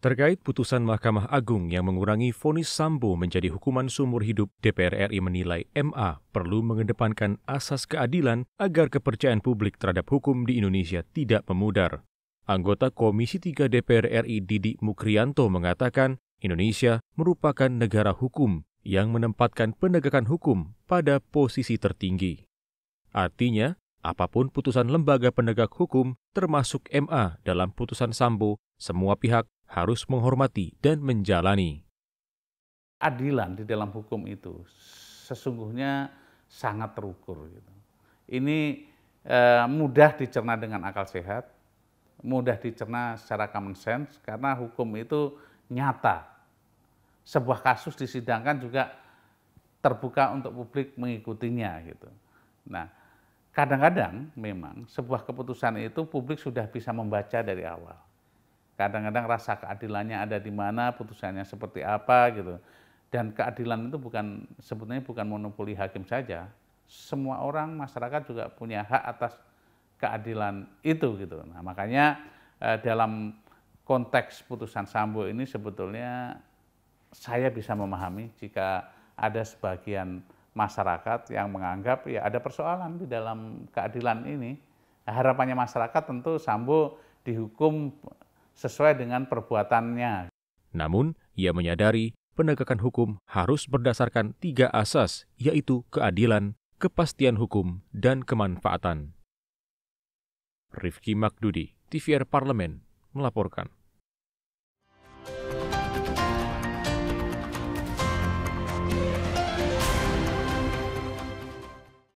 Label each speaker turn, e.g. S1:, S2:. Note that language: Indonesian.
S1: Terkait putusan Mahkamah Agung yang mengurangi vonis Sambo menjadi hukuman seumur hidup, DPR RI menilai MA perlu mengedepankan asas keadilan agar kepercayaan publik terhadap hukum di Indonesia tidak memudar. Anggota Komisi 3 DPR RI Didik Mukrianto mengatakan, Indonesia merupakan negara hukum yang menempatkan penegakan hukum pada posisi tertinggi. Artinya, apapun putusan lembaga penegak hukum termasuk MA dalam putusan Sambo, semua pihak harus menghormati dan menjalani.
S2: Adilan di dalam hukum itu sesungguhnya sangat terukur. Gitu. Ini eh, mudah dicerna dengan akal sehat, mudah dicerna secara common sense, karena hukum itu nyata. Sebuah kasus disidangkan juga terbuka untuk publik mengikutinya. gitu. Nah, kadang-kadang memang sebuah keputusan itu publik sudah bisa membaca dari awal kadang-kadang rasa keadilannya ada di mana, putusannya seperti apa gitu. Dan keadilan itu bukan sebetulnya bukan monopoli hakim saja. Semua orang masyarakat juga punya hak atas keadilan itu gitu. Nah, makanya eh, dalam konteks putusan Sambo ini sebetulnya saya bisa memahami jika ada sebagian masyarakat yang menganggap ya ada persoalan di dalam keadilan ini. Nah, harapannya masyarakat tentu Sambo dihukum sesuai dengan perbuatannya.
S1: Namun, ia menyadari penegakan hukum harus berdasarkan tiga asas, yaitu keadilan, kepastian hukum, dan kemanfaatan. Rifki Makdudi, TVR Parlemen, melaporkan.